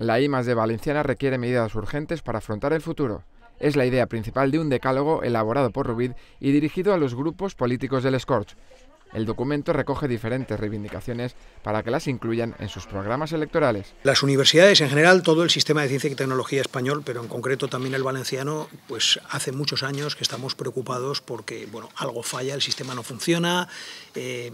La I de Valenciana requiere medidas urgentes para afrontar el futuro. Es la idea principal de un decálogo elaborado por Rubid y dirigido a los grupos políticos del Scorch. El documento recoge diferentes reivindicaciones para que las incluyan en sus programas electorales. Las universidades en general, todo el sistema de ciencia y tecnología español, pero en concreto también el valenciano, pues hace muchos años que estamos preocupados porque bueno, algo falla, el sistema no funciona, eh,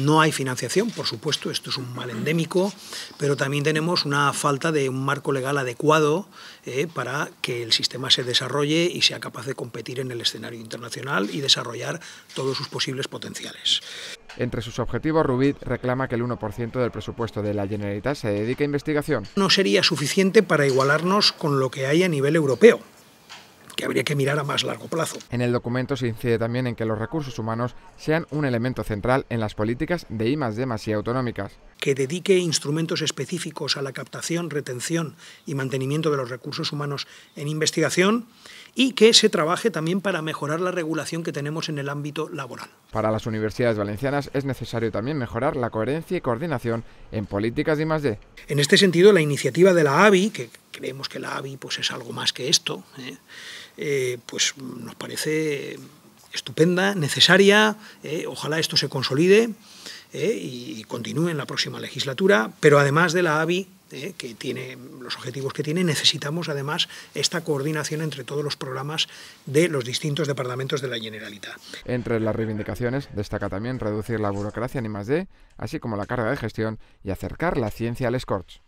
no hay financiación, por supuesto, esto es un mal endémico, pero también tenemos una falta de un marco legal adecuado eh, para que el sistema se desarrolle y sea capaz de competir en el escenario internacional y desarrollar todos sus posibles potenciales. Entre sus objetivos, Rubid reclama que el 1% del presupuesto de la Generalitat se dedique a investigación. No sería suficiente para igualarnos con lo que hay a nivel europeo que habría que mirar a más largo plazo. En el documento se incide también en que los recursos humanos sean un elemento central en las políticas de I, D, y autonómicas. Que dedique instrumentos específicos a la captación, retención y mantenimiento de los recursos humanos en investigación y que se trabaje también para mejorar la regulación que tenemos en el ámbito laboral. Para las universidades valencianas es necesario también mejorar la coherencia y coordinación en políticas de I+D. En este sentido, la iniciativa de la AVI, que creemos que la AVI pues, es algo más que esto, ¿eh? Eh, pues nos parece estupenda, necesaria, ¿eh? ojalá esto se consolide y, continúe en la próxima legislatura, pero además de la AVI, que tiene los objetivos que tiene, necesitamos además esta coordinación entre todos los programas de los distintos departamentos de la Generalitat. Entre las reivindicaciones destaca también reducir la burocracia en de así como la carga de gestión y acercar la ciencia al Scorch.